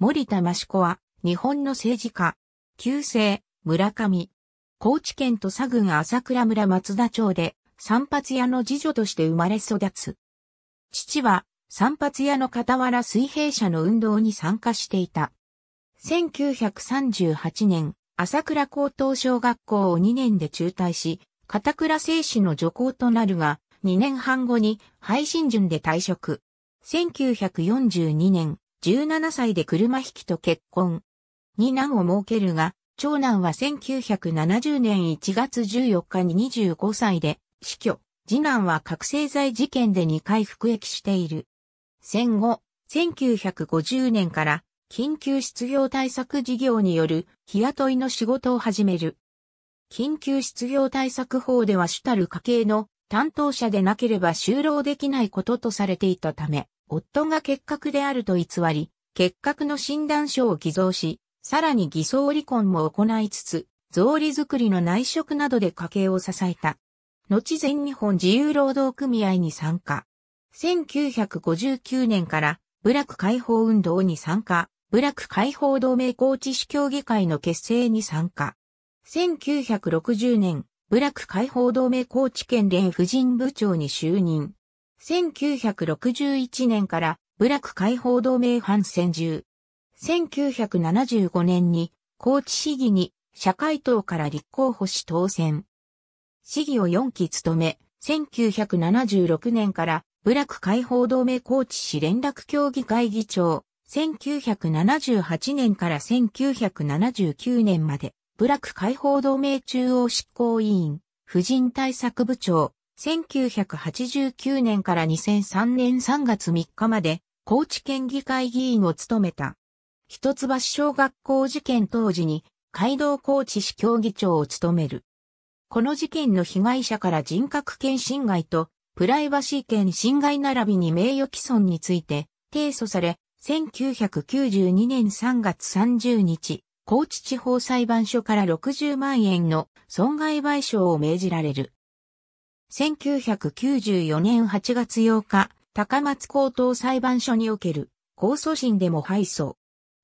森田益子は、日本の政治家、旧姓、村上。高知県土佐郡朝倉村松田町で、散髪屋の次女として生まれ育つ。父は、散髪屋の傍ら水平社の運動に参加していた。1938年、朝倉高等小学校を2年で中退し、片倉製紙の助校となるが、2年半後に配信順で退職。1942年、17歳で車引きと結婚。二男を設けるが、長男は1970年1月14日に25歳で死去。次男は覚醒剤事件で2回服役している。戦後、1950年から緊急失業対策事業による日雇いの仕事を始める。緊急失業対策法では主たる家計の担当者でなければ就労できないこととされていたため、夫が結核であると偽り、結核の診断書を偽造し、さらに偽装離婚も行いつつ、造理作りの内職などで家計を支えた。後全日本自由労働組合に参加。1959年から部落解放運動に参加、部落解放同盟高知市協議会の結成に参加。1960年、部落解放同盟高知県連婦人部長に就任。1961年から部落解放同盟反戦中。1975年に高知市議に社会党から立候補し当選。市議を4期務め、1976年から部落解放同盟高知市連絡協議会議長、1978年から1979年まで部落解放同盟中央執行委員、婦人対策部長、1989年から2003年3月3日まで、高知県議会議員を務めた。一橋小学校事件当時に、街道高知市協議長を務める。この事件の被害者から人格権侵害と、プライバシー権侵害並びに名誉毀損について、提訴され、1992年3月30日、高知地方裁判所から60万円の損害賠償を命じられる。1994年8月8日、高松高等裁判所における控訴審でも敗訴。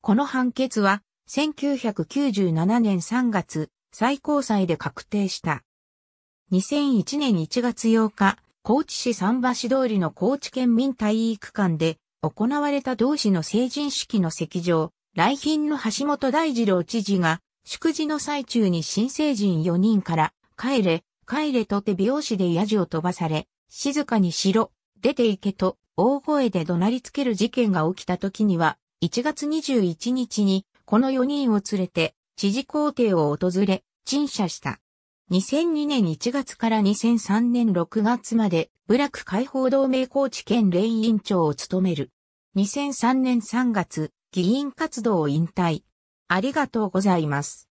この判決は、1997年3月、最高裁で確定した。2001年1月8日、高知市桟橋通りの高知県民体育館で行われた同市の成人式の席上、来賓の橋本大二郎知事が、祝辞の最中に新成人4人から、帰れ、帰れと手拍子でヤジを飛ばされ、静かにしろ、出て行けと、大声で怒鳴りつける事件が起きた時には、1月21日に、この4人を連れて、知事公邸を訪れ、陳謝した。2002年1月から2003年6月まで、部落解放同盟高知県連委員長を務める。2003年3月、議員活動を引退。ありがとうございます。